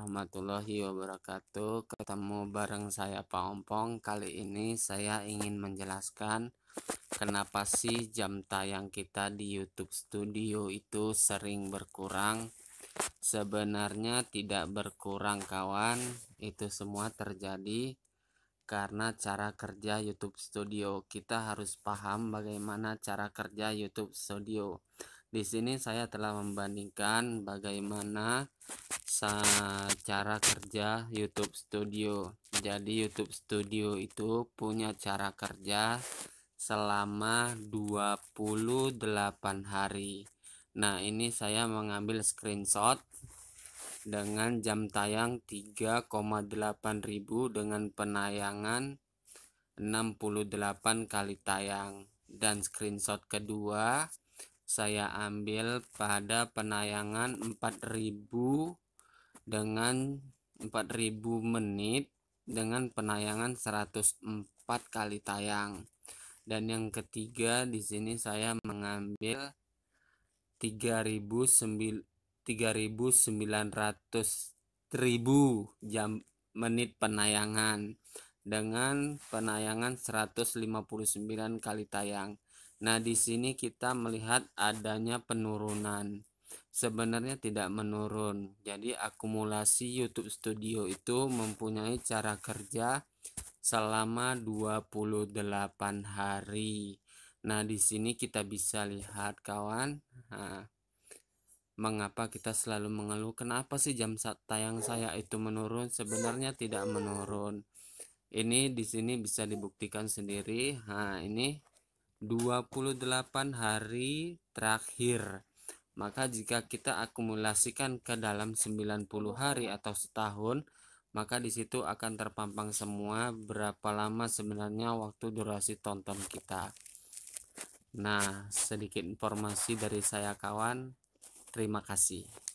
warahmatullahi wabarakatuh Ketemu bareng saya Pak Ompong Kali ini saya ingin menjelaskan Kenapa sih jam tayang kita di YouTube Studio itu sering berkurang Sebenarnya tidak berkurang kawan Itu semua terjadi karena cara kerja YouTube Studio. Kita harus paham bagaimana cara kerja YouTube Studio. Di sini saya telah membandingkan bagaimana cara kerja YouTube Studio. Jadi YouTube Studio itu punya cara kerja selama 28 hari. Nah, ini saya mengambil screenshot dengan jam tayang 3,8 ribu dengan penayangan 68 kali tayang dan screenshot kedua saya ambil pada penayangan 4000 dengan 4000 menit dengan penayangan 104 kali tayang. Dan yang ketiga di sini saya mengambil 3900 ribu jam menit penayangan dengan penayangan 159 kali tayang. Nah, di sini kita melihat adanya penurunan sebenarnya tidak menurun. Jadi akumulasi YouTube Studio itu mempunyai cara kerja selama 28 hari. Nah, di sini kita bisa lihat kawan. Nah, mengapa kita selalu mengeluh kenapa sih jam tayang saya itu menurun? Sebenarnya tidak menurun. Ini di sini bisa dibuktikan sendiri. Nah, ini 28 hari terakhir maka jika kita akumulasikan ke dalam 90 hari atau setahun, maka di situ akan terpampang semua berapa lama sebenarnya waktu durasi tonton kita. Nah, sedikit informasi dari saya kawan. Terima kasih.